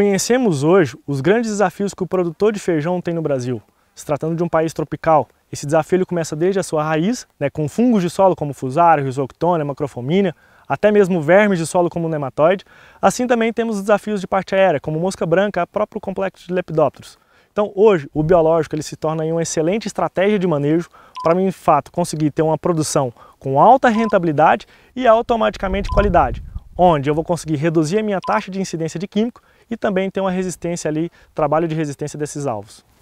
Conhecemos hoje os grandes desafios que o produtor de feijão tem no Brasil. Se tratando de um país tropical, esse desafio começa desde a sua raiz, né, com fungos de solo como fusário, risoctônia, macrofomínia, até mesmo vermes de solo como nematóide. Assim também temos os desafios de parte aérea, como mosca branca, a próprio complexo de lepidópteros. Então hoje o biológico ele se torna uma excelente estratégia de manejo para, de fato, conseguir ter uma produção com alta rentabilidade e automaticamente qualidade, onde eu vou conseguir reduzir a minha taxa de incidência de químico e também tem uma resistência ali, trabalho de resistência desses alvos.